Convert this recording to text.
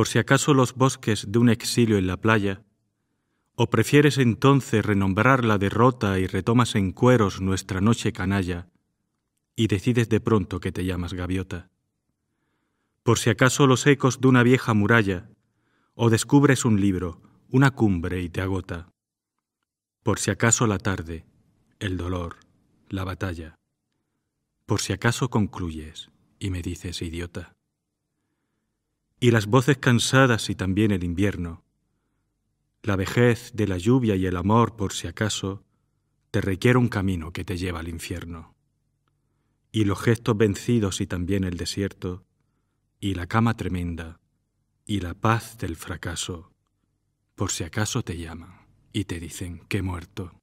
por si acaso los bosques de un exilio en la playa, ¿O prefieres entonces renombrar la derrota y retomas en cueros nuestra noche canalla y decides de pronto que te llamas gaviota? Por si acaso los ecos de una vieja muralla, o descubres un libro, una cumbre y te agota. Por si acaso la tarde, el dolor, la batalla. Por si acaso concluyes y me dices idiota y las voces cansadas y también el invierno. La vejez de la lluvia y el amor, por si acaso, te requiere un camino que te lleva al infierno. Y los gestos vencidos y también el desierto, y la cama tremenda, y la paz del fracaso, por si acaso te llaman y te dicen que he muerto.